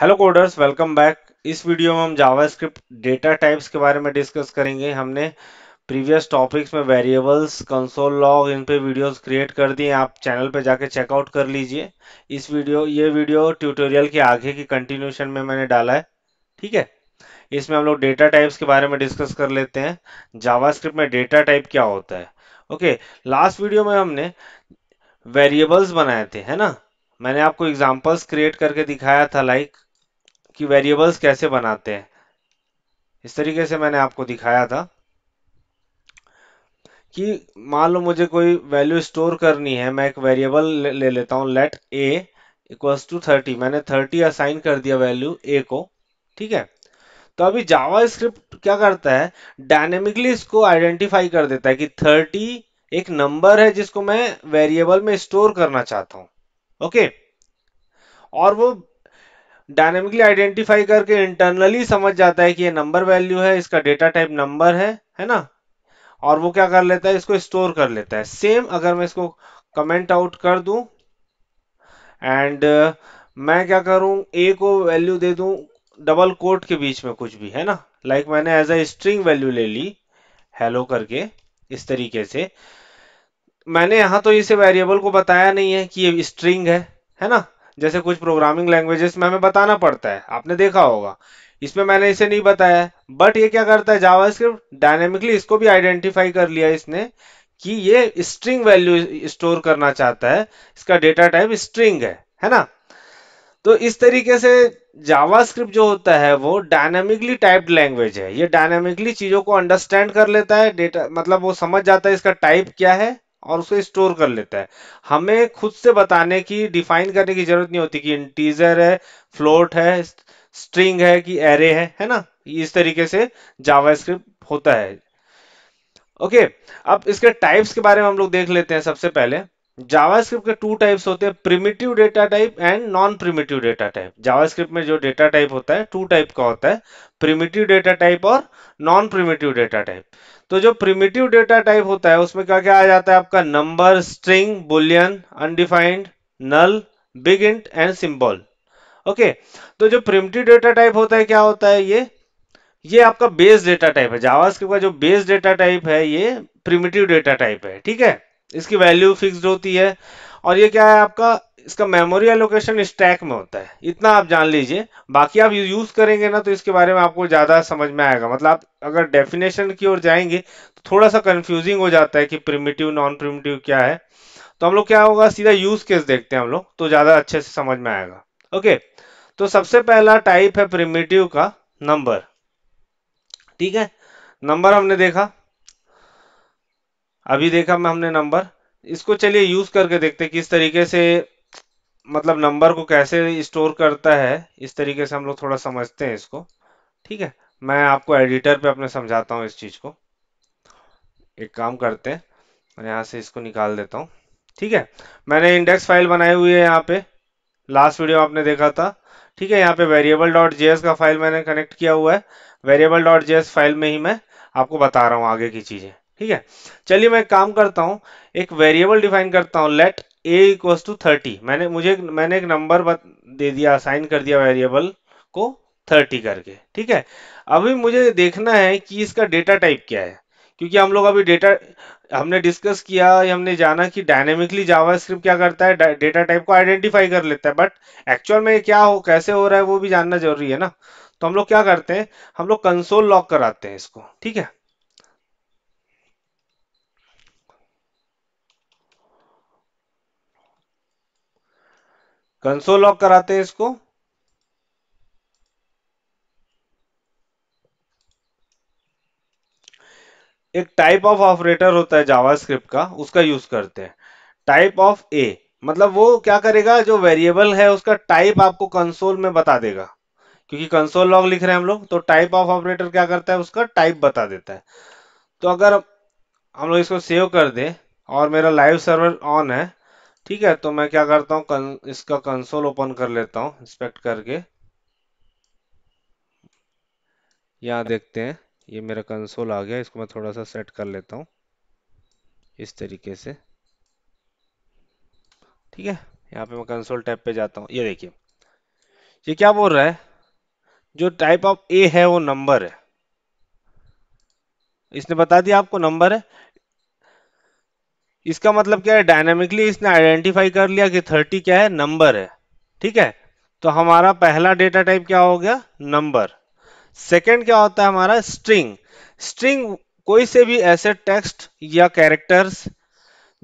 hello coders welcome back इस video में हम जावास्क्रिप्ट डेटा टाइप्स के बारे में डिस्कस करेंगे हमने प्रीवियस टॉपिक्स में वेरिएबल्स कंसोल लॉग इन पे वीडियोस क्रिएट कर दिए आप चैनल पे जाके चेकआउट कर लीजिए इस वीडियो ये वीडियो ट्यूटोरियल के आगे की कंटिन्यूशन में मैंने डाला है ठीक है इसमें हम लोग डेटा टाइप्स के बारे में डिस्कस कर लेते हैं जावास्क्रिप्ट में डेटा टाइप क्या होता है ओके लास्ट वीडियो में हमने वेरिएबल्स बनाए थे है ना मैंने आपको एग्जांपल्स क्रिएट करके दिखाया था लाइक like, कि वेरिएबल्स कैसे बनाते हैं इस तरीके से मैंने आपको दिखाया था कि मान लो मुझे कोई वैल्यू स्टोर करनी है मैं एक वेरिएबल ले, ले लेता हूँ let A equals to thirty मैंने थर्टी असाइन कर दिया वैल्यू ए को ठीक है तो अभी जावा स्क्रिप्ट क्या करता है डायनेमिकली इसको आइडेंटिफाई कर देता है कि थर्टी एक नंबर है जिसको मैं वेरिएबल में स्टोर करना चाहता हूँ ओके और वो डायनेमिकली आइडेंटिफाई करके इंटरनली समझ जाता है कि ये नंबर वैल्यू है इसका डेटा टाइप नंबर है है ना और वो क्या कर लेता है इसको स्टोर कर लेता है सेम अगर मैं इसको कमेंट आउट कर दूं एंड uh, मैं क्या करूं ए को वैल्यू दे दूं डबल कोट के बीच में कुछ भी है ना लाइक like मैंने एज ए स्ट्रिंग वैल्यू ले ली हेलो करके इस तरीके से मैंने यहां तो इसे वेरिएबल को बताया नहीं है कि ये स्ट्रिंग है है ना जैसे कुछ प्रोग्रामिंग लैंग्वेजेस में हमें बताना पड़ता है आपने देखा होगा इसमें मैंने इसे नहीं बताया बट ये क्या करता है जावास्क्रिप्ट डायनेमिकली इसको भी आइडेंटिफाई कर लिया इसने कि ये स्ट्रिंग वैल्यू स्टोर करना चाहता है इसका डेटा टाइप स्ट्रिंग है है ना तो इस तरीके से जावास्क्रिप्ट जो होता है वो डायनामिकली टाइप्ड लैंग्वेज है ये डायनेमिकली चीजों को अंडरस्टैंड कर लेता है डेटा मतलब वो समझ जाता है इसका टाइप क्या है और उसे स्टोर कर लेता है हमें खुद से बताने की डिफाइन करने की जरूरत नहीं होती कि इंटीजर है फ्लोट है स्ट्रिंग है कि एरे है है ना इस तरीके से जावास्क्रिप्ट होता है ओके अब इसके टाइप्स के बारे में हम लोग देख लेते हैं सबसे पहले जावास्क्रिप्ट के टू टाइप्स होते हैं primitive data type and non primitive data type JavaScript में जो डेटा टाइप होता है टू टाइप का होता है प्रिमिटिव डेटा टाइप और नॉन प्रिमिटिव डेटा टाइप तो जो प्रिमिटिव डेटा टाइप होता है उसमें क्या क्या आ जाता है आपका number string boolean undefined null big int and symbol okay तो जो प्रिमिटिव डेटा टाइप होता है क्या होता है ये ये आपका बेस डेटा टाइप है जावास्क्रिप्ट का जो बेस डेटा टाइप है ये प्रिमिटिव डेटा टाइप है ठीक है इसकी वैल्यू फिक्स्ड होती है और ये क्या है आपका इसका मेमोरी एलोकेशन स्टैक में होता है इतना आप जान लीजिए बाकी आप यूज करेंगे ना तो इसके बारे में आपको ज्यादा समझ में आएगा मतलब आप अगर डेफिनेशन की ओर जाएंगे तो थोड़ा सा कंफ्यूजिंग हो जाता है कि प्रिमिटिव नॉन प्रिमिटिव क्या है तो हम लोग क्या होगा सीधा यूज केस देखते हैं हम लोग तो ज्यादा अच्छे से समझ में आएगा ओके तो सबसे पहला टाइप है प्रिमिटिव का नंबर ठीक है नंबर हमने देखा अभी देखा मैं हमने नंबर इसको चलिए यूज करके देखते किस तरीके से मतलब नंबर को कैसे स्टोर करता है इस तरीके से हम लोग थोड़ा समझते हैं इसको ठीक है मैं आपको एडिटर पे अपने समझाता हूँ इस चीज़ को एक काम करते हैं यहाँ से इसको निकाल देता हूँ ठीक है मैंने इंडेक्स फाइल बनाई हुई है यहाँ पे लास्ट वीडियो आपने देखा था ठीक है यहाँ पे वेरिएबल डॉट जे का फाइल मैंने कनेक्ट किया हुआ है वेरिएबल डॉट जे फाइल में ही मैं आपको बता रहा हूँ आगे की चीज़ें ठीक है चलिए मैं काम करता हूँ एक वेरिएबल डिफाइन करता हूँ let A equal to thirty मैंने मुझे मैंने एक नंबर दे दिया असाइन कर दिया वेरिएबल को थर्टी करके ठीक है अभी मुझे देखना है कि इसका डेटा टाइप क्या है क्योंकि हम लोग अभी डेटा हमने डिस्कस किया हमने जाना कि डायनेमिकली जावास्क्रिप्ट क्या करता है डेटा टाइप को आइडेंटिफाई कर लेता है बट एक्चुअल में क्या हो कैसे हो रहा है वो भी जानना जरूरी है ना तो हम लोग क्या करते हैं हम लोग कंसोल लॉक कराते हैं इसको ठीक है कंसोल लॉक कराते हैं इसको एक टाइप ऑफ ऑपरेटर होता है जावास्क्रिप्ट का उसका यूज करते हैं टाइप ऑफ ए मतलब वो क्या करेगा जो वेरिएबल है उसका टाइप आपको कंसोल में बता देगा क्योंकि कंसोल लॉग लिख रहे हैं हम लोग तो टाइप ऑफ ऑपरेटर क्या करता है उसका टाइप बता देता है तो अगर हम लोग इसको सेव कर दें और मेरा लाइव सर्वर ऑन है ठीक है तो मैं क्या करता हूँ कन, इसका कंसोल ओपन कर लेता हूँ इंस्पेक्ट करके यहाँ देखते हैं ये मेरा कंसोल आ गया इसको मैं थोड़ा सा सेट कर लेता हूँ इस तरीके से ठीक है यहाँ पे मैं कंसोल टैब पे जाता हूँ ये देखिए ये क्या बोल रहा है जो टाइप ऑफ ए है वो नंबर है इसने बता दिया आपको नंबर है इसका मतलब क्या है डायनामिकली इसने आइडेंटिफाई कर लिया कि थर्टी क्या है नंबर है ठीक है तो हमारा पहला डेटा टाइप क्या हो गया नंबर सेकेंड क्या होता है हमारा स्ट्रिंग स्ट्रिंग कोई से भी ऐसे टेक्स्ट या कैरेक्टर्स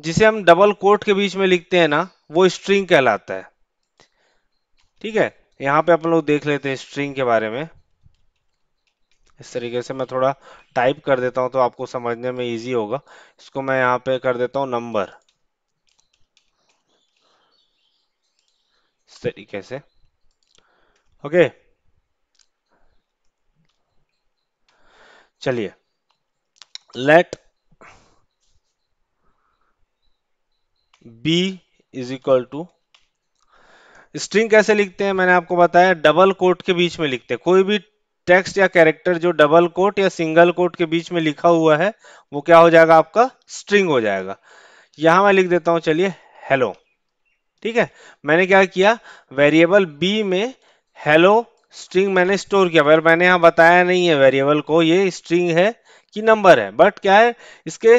जिसे हम डबल कोट के बीच में लिखते हैं ना वो स्ट्रिंग कहलाता है ठीक है यहाँ पे अपन लोग देख लेते हैं स्ट्रिंग के बारे में इस तरीके से मैं थोड़ा टाइप कर देता हूं तो आपको समझने में ईजी होगा इसको मैं यहां पे कर देता हूं नंबर इस तरीके से ओके चलिए let B is equal to string कैसे लिखते हैं मैंने आपको बताया डबल कोट के बीच में लिखते हैं कोई भी टेक्स्ट या कैरेक्टर जो डबल कोट या सिंगल कोट के बीच में लिखा हुआ है वो क्या हो जाएगा आपका स्ट्रिंग हो जाएगा यहां मैं लिख देता हूं चलिए हेलो ठीक है मैंने क्या किया वेरिएबल बी में हेलो स्ट्रिंग मैंने स्टोर किया पर मैंने यहां बताया नहीं है वेरिएबल को ये स्ट्रिंग है कि नंबर है बट क्या है इसके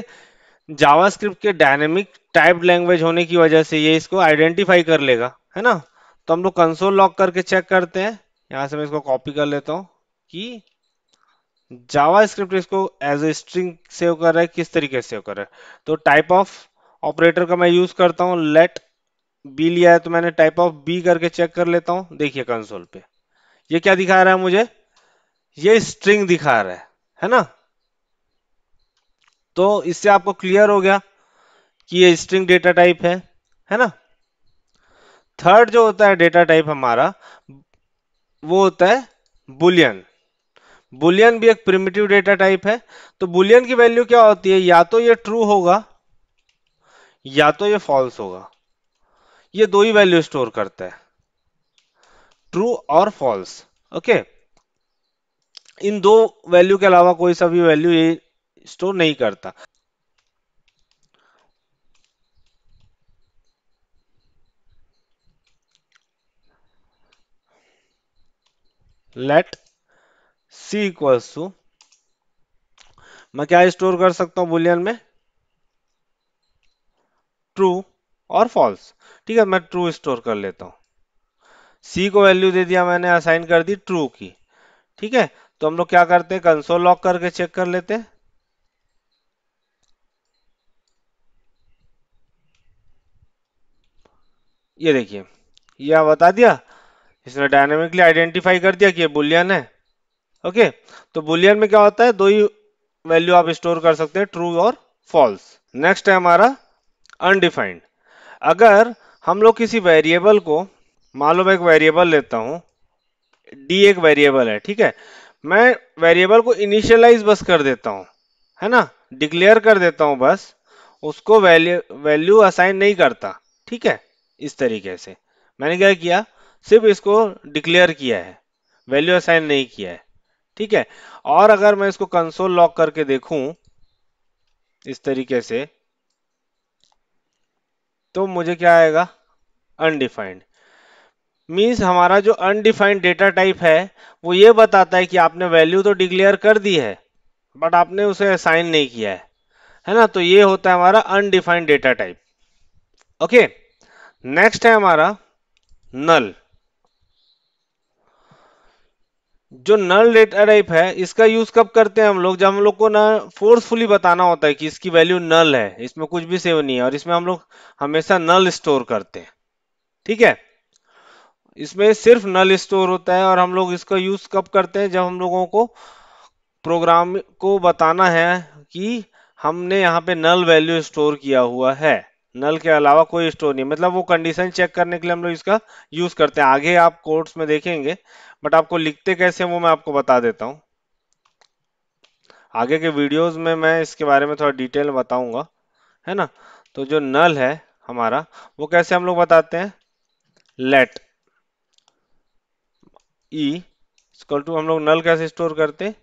जावास्क्रिप्ट के डायनेमिक टाइप लैंग्वेज होने की वजह से ये इसको आइडेंटिफाई कर लेगा है ना तो हम लोग कंसोल लॉक करके चेक करते हैं यहां से मैं इसको कॉपी कर लेता हूं कि जावा स्क्रिप्ट इसको एज ए स्ट्रिंग सेव कर रहा है किस तरीके से सेव कर रहा है तो टाइप ऑफ ऑपरेटर का मैं यूज करता हूं लेट बी लिया है तो मैंने टाइप ऑफ बी करके चेक कर लेता हूं देखिए कंसोल पे ये क्या दिखा रहा है मुझे ये स्ट्रिंग दिखा रहा है है ना तो इससे आपको क्लियर हो गया कि ये स्ट्रिंग डेटा टाइप है है ना थर्ड जो होता है डेटा टाइप हमारा वो होता है बुलियन बुलियन भी एक प्रिमिटिव डेटा टाइप है तो बुलियन की वैल्यू क्या होती है या तो ये ट्रू होगा या तो ये फॉल्स होगा ये दो ही वैल्यू स्टोर करता है ट्रू और फॉल्स ओके इन दो वैल्यू के अलावा कोई सा भी वैल्यू ये स्टोर नहीं करता लेट सी इक्वल्स टू मैं क्या स्टोर कर सकता हूं बुलियन में ट्रू और फॉल्स ठीक है मैं ट्रू स्टोर कर लेता हूं सी को वैल्यू दे दिया मैंने असाइन कर दी ट्रू की ठीक है तो हम लोग क्या करते हैं कंसोल लॉक करके चेक कर लेते हैं ये देखिए यह बता दिया इसने डायनेमिकली आइडेंटिफाई कर दिया कि ये बुलियन है ओके तो बुलियन में क्या होता है दो ही वैल्यू आप स्टोर कर सकते हैं ट्रू और फॉल्स नेक्स्ट है हमारा अनडिफाइंड अगर हम लोग किसी वेरिएबल को मान लो मैं एक वेरिएबल लेता हूँ डी एक वेरिएबल है ठीक है मैं वेरिएबल को इनिशियलाइज बस कर देता हूँ है ना डिक्लेयर कर देता हूँ बस उसको वैल्यू वैल्यू असाइन नहीं करता ठीक है इस तरीके से मैंने क्या किया सिर्फ इसको डिक्लेयर किया है वैल्यू असाइन नहीं किया है ठीक है और अगर मैं इसको कंसोल लॉक करके देखूं इस तरीके से तो मुझे क्या आएगा अनडिफाइंड मीन्स हमारा जो अनडिफाइंड डेटा टाइप है वो ये बताता है कि आपने वैल्यू तो डिक्लेयर कर दी है बट आपने उसे असाइन नहीं किया है है ना तो ये होता है हमारा undefined data type okay next है हमारा नल जो नल डेटा टाइप है इसका यूज कब करते हैं हम लोग जब हम लोग को ना फोर्सफुली बताना होता है कि इसकी वैल्यू नल है इसमें कुछ भी सेव नहीं है और इसमें हम लोग हमेशा नल स्टोर करते हैं ठीक है इसमें सिर्फ नल स्टोर होता है और हम लोग इसका यूज कब करते हैं जब हम लोगों को प्रोग्राम को बताना है कि हमने यहाँ पे नल वैल्यू स्टोर किया हुआ है नल के अलावा कोई स्टोर नहीं मतलब वो कंडीशन चेक करने के लिए हम लोग इसका यूज करते हैं आगे आप कोर्ट्स में देखेंगे बट आपको लिखते कैसे वो मैं आपको बता देता हूँ आगे के वीडियोस में मैं इसके बारे में थोड़ा डिटेल बताऊंगा है ना तो जो नल है हमारा वो कैसे हम लोग बताते हैं लेट ई इक्वल टू हम लोग नल कैसे स्टोर करते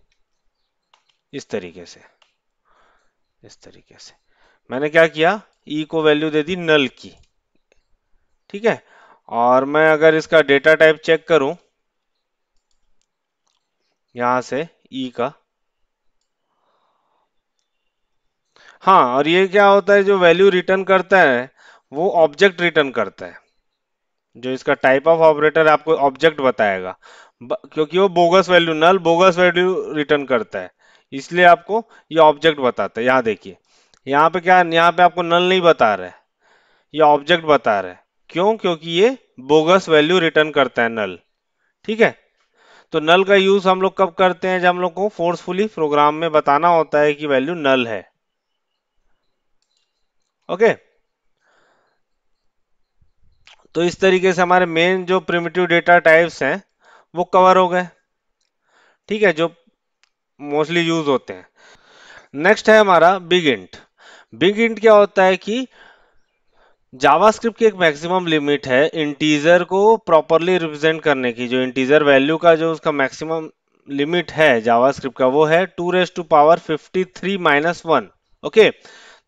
इस तरीके से इस तरीके से मैंने क्या किया ई e को वैल्यू दे दी नल की ठीक है और मैं अगर इसका डेटा टाइप चेक करूं यहां से ई e का हाँ और ये क्या होता है जो वैल्यू रिटर्न करता है वो ऑब्जेक्ट रिटर्न करता है जो इसका टाइप ऑफ ऑपरेटर आपको ऑब्जेक्ट बताएगा क्योंकि वो bogus value null bogus value return करता है इसलिए आपको ये ऑब्जेक्ट बताता है यहाँ देखिए यहाँ पे क्या यहाँ पे आपको नल नहीं बता रहा है ये ऑब्जेक्ट बता रहा है क्यों क्योंकि ये बोगस वैल्यू रिटर्न करता है नल ठीक है तो नल का यूज हम लोग कब करते हैं जब हम लोग को फोर्सफुली प्रोग्राम में बताना होता है कि वैल्यू नल है ओके तो इस तरीके से हमारे मेन जो प्रिमिटिव डेटा टाइप्स हैं वो कवर हो गए ठीक है जो मोस्टली यूज होते हैं नेक्स्ट है हमारा बिग इंट बिग इंट क्या होता है कि जावास्क्रिप्ट की एक मैक्सिमम लिमिट है इंटीजर को प्रॉपरली रिप्रेजेंट करने की जो इंटीजर वैल्यू का जो उसका मैक्सिमम लिमिट है जावास्क्रिप्ट का वो है two raise to power fifty three minus one okay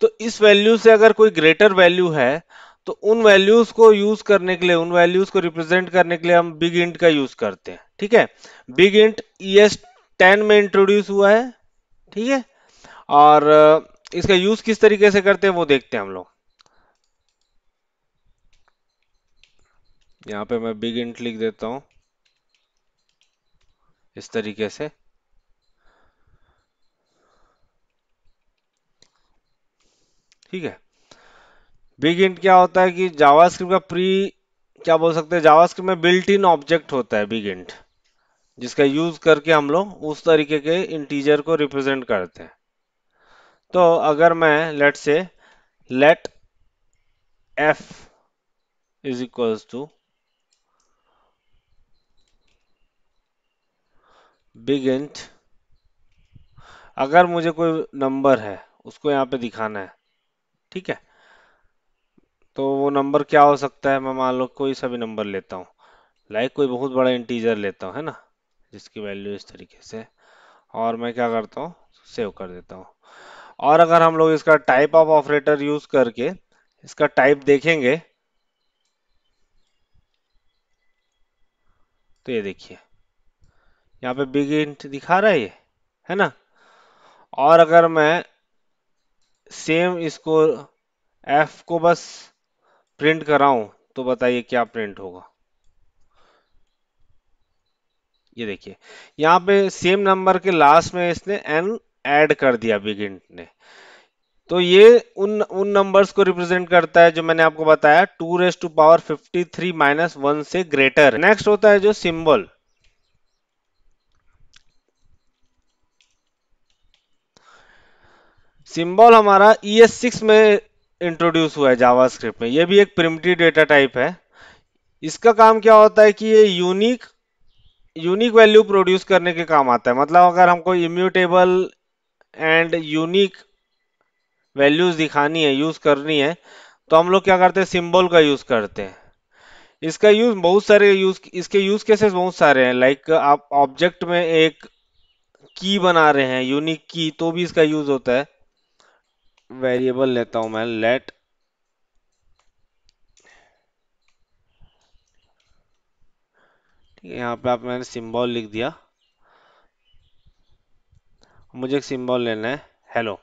तो इस वैल्यू से अगर कोई ग्रेटर वैल्यू है तो उन वैल्यूज को यूज करने के लिए उन वैल्यूज को रिप्रेजेंट करने के लिए हम बिग इंट का यूज करते हैं ठीक है big int E e S ten में इंट्रोड्यूस हुआ है ठीक है और इसका यूज किस तरीके से करते हैं वो देखते हैं हम लोग यहाँ पे मैं बिग इंट लिख देता हूँ इस तरीके से ठीक है बिग इंट क्या होता है कि जावास्क्रिप्ट का प्री क्या बोल सकते हैं जावास्क्रिप्ट में बिल्ट इन ऑब्जेक्ट होता है बिग इंट जिसका यूज करके हम लोग उस तरीके के इंटीजर को रिप्रेजेंट करते हैं तो अगर मैं लेट से let F is equals to big int अगर मुझे कोई नंबर है उसको यहाँ पे दिखाना है ठीक है तो वो नंबर क्या हो सकता है मैं मान लो कोई सभी नंबर लेता हूँ लाइक कोई बहुत बड़ा इंटीजर लेता हूँ है ना जिसकी वैल्यू इस तरीके से और मैं क्या करता हूँ सेव कर देता हूँ और अगर हम लोग इसका टाइप ऑफ ऑपरेटर यूज करके इसका टाइप देखेंगे तो ये देखिए यहाँ पे बिग इंट दिखा रहा है ये है ना और अगर मैं सेम इसको एफ को बस प्रिंट कराऊं तो बताइए क्या प्रिंट होगा ये देखिए यहाँ पे सेम नंबर के लास्ट में इसने एन ऐड कर दिया बिग इंट ने तो ये उन उन नंबर्स को रिप्रेजेंट करता है जो मैंने आपको बताया two raise to power 53 three minus one से ग्रेटर नेक्स्ट होता है जो सिंबल सिंबल हमारा ई एस सिक्स में इंट्रोड्यूस हुआ है जावास्क्रिप्ट में ये भी एक प्रिमिटिव डेटा टाइप है इसका काम क्या होता है कि ये यूनिक यूनिक वैल्यू प्रोड्यूस करने के काम आता है मतलब अगर हमको इम्यूटेबल एंड यूनिक वैल्यूज दिखानी है यूज करनी है तो हम लोग क्या करते हैं सिंबल का यूज करते हैं इसका यूज बहुत सारे यूज इसके यूज केसेस बहुत सारे हैं लाइक like आप ऑब्जेक्ट में एक की बना रहे हैं यूनिक की तो भी इसका यूज होता है वेरिएबल लेता हूं मैं लेट ठीक है यहाँ पे आप मैंने सिंबल लिख दिया मुझे एक सिंबल लेना है हेलो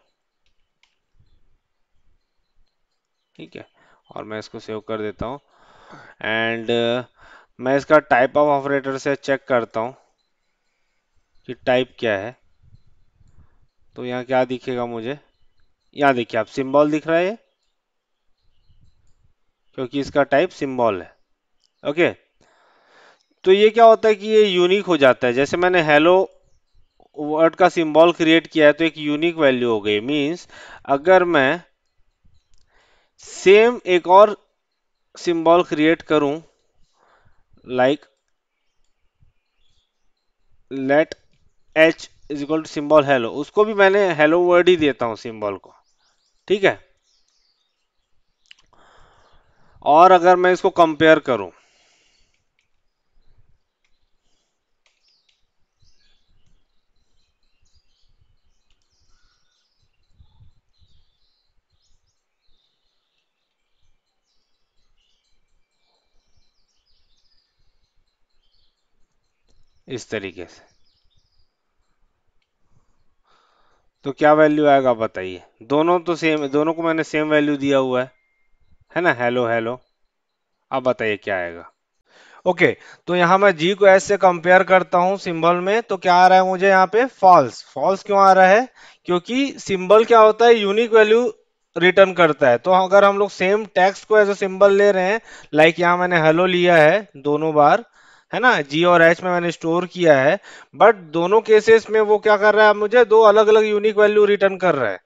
ठीक है और मैं इसको सेव कर देता हूँ एंड uh, मैं इसका टाइप ऑफ ऑपरेटर से चेक करता हूँ कि टाइप क्या है तो यहाँ क्या दिखेगा मुझे यहाँ देखिए आप सिंबल दिख रहा है क्योंकि इसका टाइप सिंबल है ओके तो ये क्या होता है कि ये यूनिक हो जाता है जैसे मैंने हेलो वर्ड का सिंबल क्रिएट किया है तो एक यूनिक वैल्यू हो गई मींस अगर मैं सेम एक और सिंबल क्रिएट करूं like let H is equal to symbol hello उसको भी मैंने हेलो वर्ड ही देता हूं सिंबल को ठीक है और अगर मैं इसको कंपेयर करूं इस तरीके से तो क्या वैल्यू आएगा बताइए दोनों तो सेम दोनों को मैंने सेम वैल्यू दिया हुआ है है ना हेलो हेलो अब बताइए क्या आएगा ओके okay, तो यहाँ मैं जी को एस से कंपेयर करता हूं सिंबल में तो क्या आ रहा है मुझे यहाँ पे फॉल्स फॉल्स क्यों आ रहा है क्योंकि सिंबल क्या होता है यूनिक वैल्यू रिटर्न करता है तो अगर हम लोग सेम टेक्स्ट को एज ए सिंबल ले रहे हैं लाइक यहां मैंने हेलो लिया है दोनों बार है ना जी और एच में मैंने स्टोर किया है बट दोनों केसेस में वो क्या कर रहा है मुझे दो अलग अलग यूनिक वैल्यू रिटर्न कर रहा है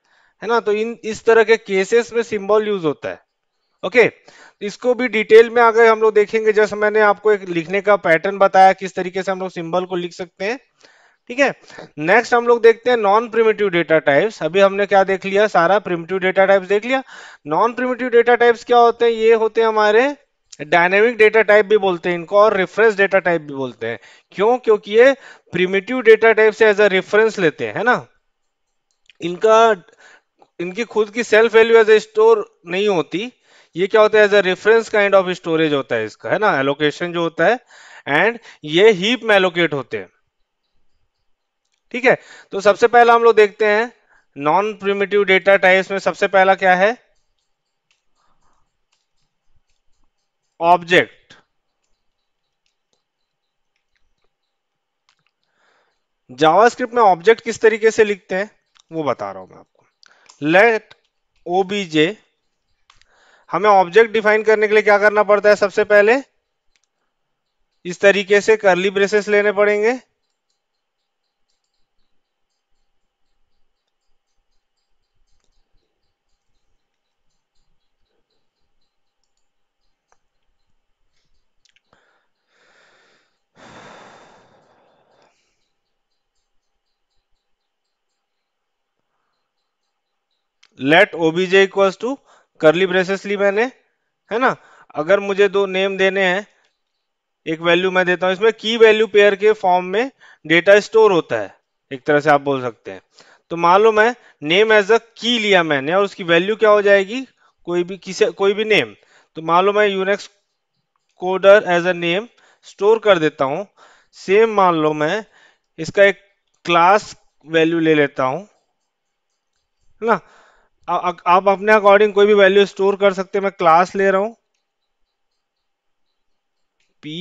है ना तो इन इस तरह के केसेस में सिंबल यूज होता है ओके okay, तो इसको भी डिटेल में आगे हम लोग देखेंगे जैसे मैंने आपको एक लिखने का पैटर्न बताया किस तरीके से हम लोग सिंबल को लिख सकते हैं ठीक है नेक्स्ट हम लोग देखते हैं नॉन प्रिमेटिव डेटा टाइप्स अभी हमने क्या देख लिया सारा प्रिमेटिव डेटा टाइप्स देख लिया नॉन प्रिमेटिव डेटा टाइप्स क्या होते हैं ये होते हैं हमारे डायनेमिक डेटा टाइप भी बोलते हैं इनको और रेफरेंस डेटा टाइप भी बोलते हैं क्यों क्योंकि ये प्रिमेटिव डेटा टाइप से एज अ रेफरेंस लेते हैं है ना इनका इनकी खुद की self value as a store नहीं होती ये क्या होता है as a reference kind of storage होता है इसका है ना एलोकेशन जो होता है एंड ये हीप में एलोकेट होते हैं ठीक है तो सबसे पहला हम लोग देखते हैं नॉन प्रिमेटिव डेटा टाइप्स में सबसे पहला क्या है object जावास्क्रिप्ट में ऑब्जेक्ट किस तरीके से लिखते हैं वो बता रहा हूं मैं आपको लेट ओबीजे हमें ऑब्जेक्ट डिफाइन करने के लिए क्या करना पड़ता है सबसे पहले इस तरीके से करली ब्रेसेस लेने पड़ेंगे let OBJ equals to curly braces ली मैंने है ना अगर मुझे दो नेम देने हैं एक वैल्यू मैं देता हूं इसमें की वैल्यू पेयर के फॉर्म में डेटा स्टोर होता है एक तरह से आप बोल सकते हैं तो मान लो मैं नेम एज अ की लिया मैंने और उसकी वैल्यू क्या हो जाएगी कोई भी किसे कोई भी नेम तो मान लो मैं Unix coder as a name store कर देता हूं सेम मान लो मैं इसका एक क्लास वैल्यू ले लेता हूं ना आप अपने अकॉर्डिंग कोई भी वैल्यू स्टोर कर सकते हैं मैं क्लास ले रहा हूं पी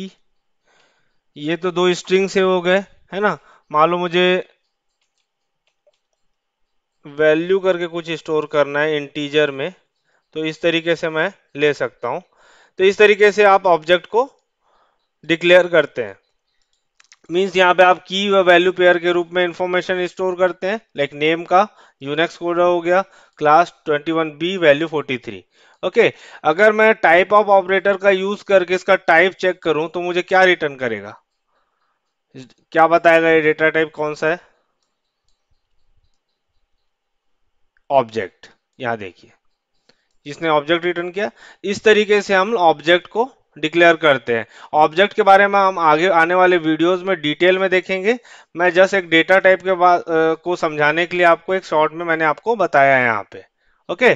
ये तो दो स्ट्रिंग से हो गए है ना मान लो मुझे वैल्यू करके कुछ स्टोर करना है इंटीजर में तो इस तरीके से मैं ले सकता हूं तो इस तरीके से आप ऑब्जेक्ट को डिक्लेयर करते हैं मीन्स यहाँ पे आप की व वैल्यू पेयर के रूप में इंफॉर्मेशन स्टोर करते हैं लाइक नेम का यूनेक्स कोड हो गया class 21b value 43 okay okay, अगर मैं टाइप ऑफ ऑपरेटर का यूज करके इसका टाइप चेक करूं तो मुझे क्या रिटर्न करेगा क्या बताएगा ये डेटा टाइप कौन सा है ऑब्जेक्ट यहां देखिए जिसने ऑब्जेक्ट रिटर्न किया इस तरीके से हम ऑब्जेक्ट को डिक्लेयर करते हैं ऑब्जेक्ट के बारे में हम आगे आने वाले वीडियोस में डिटेल में देखेंगे मैं जस्ट एक डेटा टाइप के बाद को समझाने के लिए आपको एक शॉर्ट में मैंने आपको बताया है यहाँ पे ओके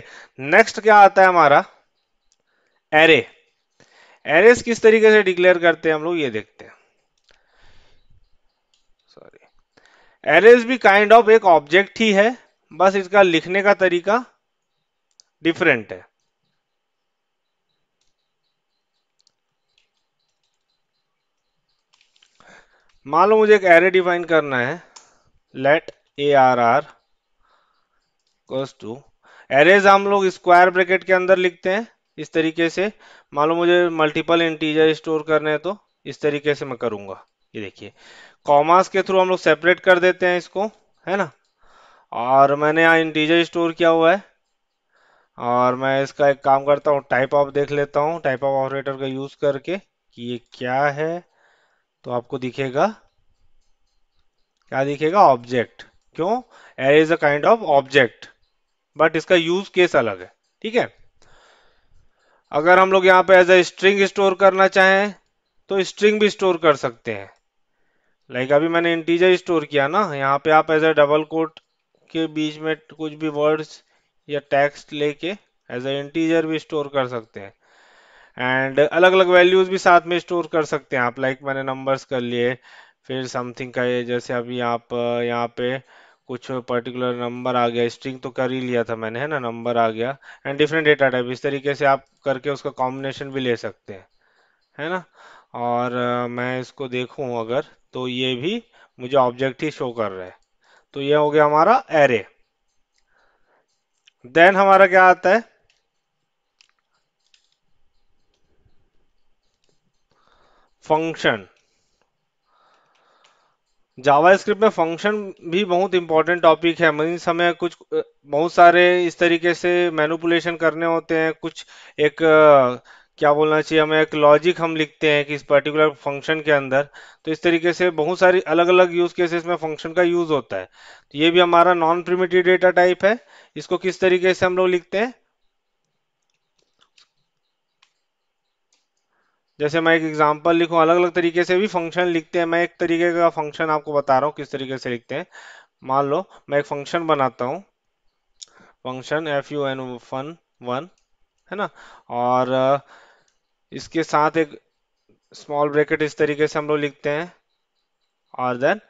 नेक्स्ट क्या आता है हमारा एरे एरेस किस तरीके से डिक्लेयर करते हैं हम लोग ये देखते हैं सॉरी एरेस भी काइंड kind ऑफ of एक ऑब्जेक्ट ही है बस इसका लिखने का तरीका डिफरेंट है मान लो मुझे एक एरे डिफाइन करना है let A R R to arrays हम लोग स्क्वायर ब्रैकेट के अंदर लिखते हैं इस तरीके से मान लो मुझे मल्टीपल इंटीजर स्टोर करने हैं तो इस तरीके से मैं करूँगा ये देखिए कॉमास के थ्रू हम लोग सेपरेट कर देते हैं इसको है ना और मैंने यहाँ इंटीजर स्टोर किया हुआ है और मैं इसका एक काम करता हूँ टाइप ऑफ देख लेता हूँ टाइप ऑफ ऑपरेटर का यूज़ करके कि ये क्या है तो आपको दिखेगा क्या दिखेगा ऑब्जेक्ट क्यों array is a kind of object but इसका यूज केस अलग है ठीक है अगर हम लोग यहाँ पे एज अ स्ट्रिंग स्टोर करना चाहें तो स्ट्रिंग भी स्टोर कर सकते हैं लाइक like अभी मैंने इंटीजर स्टोर किया ना यहाँ पे आप एज अ डबल कोट के बीच में कुछ भी वर्ड्स या टेक्स्ट लेके एज अ इंटीजर भी स्टोर कर सकते हैं एंड अलग अलग वैल्यूज भी साथ में स्टोर कर सकते हैं आप लाइक like मैंने नंबर्स कर लिए फिर समथिंग का ये जैसे अभी आप यहाँ पे कुछ पर्टिकुलर नंबर आ गया स्ट्रिंग तो कर ही लिया था मैंने है ना नंबर आ गया एंड डिफरेंट डेटा टाइप इस तरीके से आप करके उसका कॉम्बिनेशन भी ले सकते हैं है ना और मैं इसको देखूँ अगर तो ये भी मुझे ऑब्जेक्ट ही शो कर रहा है तो ये हो गया हमारा एरे देन हमारा क्या आता है फंक्शन जावास्क्रिप्ट में फंक्शन भी बहुत इंपॉर्टेंट टॉपिक है मीन मतलब हमें कुछ बहुत सारे इस तरीके से मैनुपुलेशन करने होते हैं कुछ एक क्या बोलना चाहिए हमें एक लॉजिक हम लिखते हैं कि इस पर्टिकुलर फंक्शन के अंदर तो इस तरीके से बहुत सारी अलग अलग यूज केसेस में फंक्शन का यूज होता है तो ये भी हमारा नॉन प्रिमिटिव डेटा टाइप है इसको किस तरीके से हम लोग लिखते हैं जैसे मैं एक एग्जांपल लिखूं अलग अलग तरीके से भी फंक्शन लिखते हैं मैं एक तरीके का फंक्शन आपको बता रहा हूँ किस तरीके से लिखते हैं मान लो मैं एक फंक्शन बनाता हूँ function F U N fun one है ना और इसके साथ एक स्मॉल ब्रैकेट इस तरीके से हम लोग लिखते हैं और देन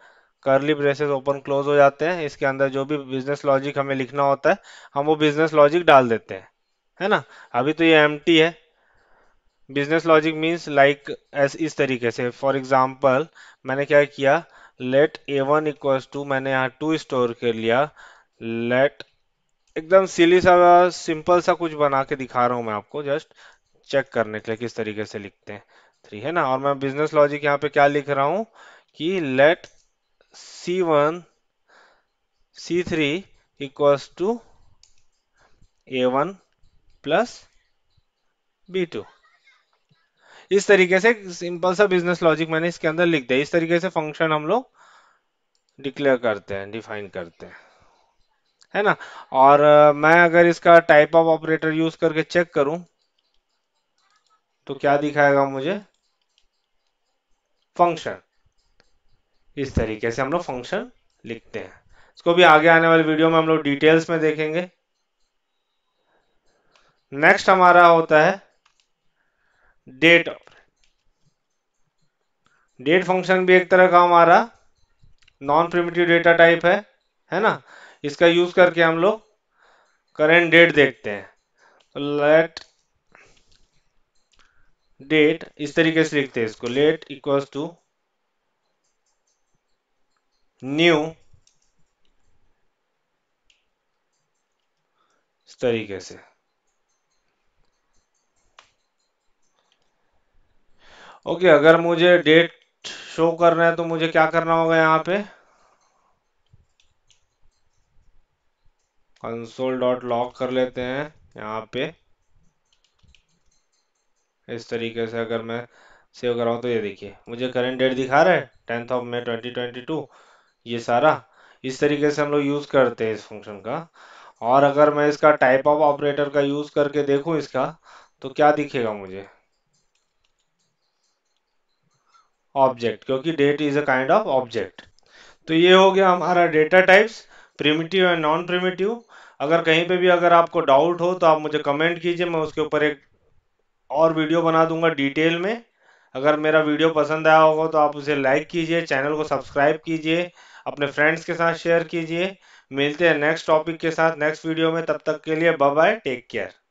करली ब्रेसेस ओपन क्लोज हो जाते हैं इसके अंदर जो भी बिजनेस लॉजिक हमें लिखना होता है हम वो बिजनेस लॉजिक डाल देते हैं है ना अभी तो ये एम है बिजनेस लॉजिक मीन्स लाइक इस तरीके से फॉर एग्जाम्पल मैंने क्या किया let A one equals to मैंने यहाँ टू स्टोर कर लिया लेट एकदम सिली सा सिंपल सा कुछ बना के दिखा रहा हूँ मैं आपको जस्ट चेक करने के लिए किस तरीके से लिखते हैं थ्री है ना और मैं बिजनेस लॉजिक यहाँ पे क्या लिख रहा हूँ कि let C one C three equals to A one plus B two इस तरीके से सिंपल सा बिजनेस लॉजिक मैंने इसके अंदर लिख दिया इस तरीके से फंक्शन हम लोग डिक्लेयर करते हैं डिफाइन करते हैं है ना और मैं अगर इसका टाइप ऑफ ऑपरेटर यूज करके चेक करूं तो, तो क्या दिखाएगा मुझे फंक्शन इस तरीके से हम लोग फंक्शन लिखते हैं इसको भी आगे आने वाले वीडियो में हम लोग डिटेल्स में देखेंगे नेक्स्ट हमारा होता है डेट डेट फंक्शन भी एक तरह का हमारा नॉन प्रिमिटिव डेटा टाइप है है ना इसका यूज करके हम लोग करेंट डेट देखते हैं लेट डेट इस तरीके से लिखते हैं इसको लेट इक्वल्स टू न्यू इस तरीके से ओके okay, अगर मुझे डेट शो करना है तो मुझे क्या करना होगा यहाँ पे कंसोल डॉट लॉक कर लेते हैं यहाँ पे इस तरीके से अगर मैं सेव कराऊँ तो ये देखिए मुझे करेंट डेट दिखा रहा है tenth of May twenty twenty two ये सारा इस तरीके से हम लोग यूज़ करते हैं इस फंक्शन का और अगर मैं इसका टाइप ऑफ ऑपरेटर का यूज़ करके देखूँ इसका तो क्या दिखेगा मुझे ऑब्जेक्ट क्योंकि date is a kind of object तो ये हो गया हमारा data types primitive and non primitive अगर कहीं पे भी अगर आपको डाउट हो तो आप मुझे कमेंट कीजिए मैं उसके ऊपर एक और वीडियो बना दूंगा डिटेल में अगर मेरा वीडियो पसंद आया होगा तो आप उसे लाइक कीजिए चैनल को सब्सक्राइब कीजिए अपने फ्रेंड्स के साथ शेयर कीजिए मिलते हैं नेक्स्ट टॉपिक के साथ नेक्स्ट वीडियो में तब तक के लिए बाय बाय टेक केयर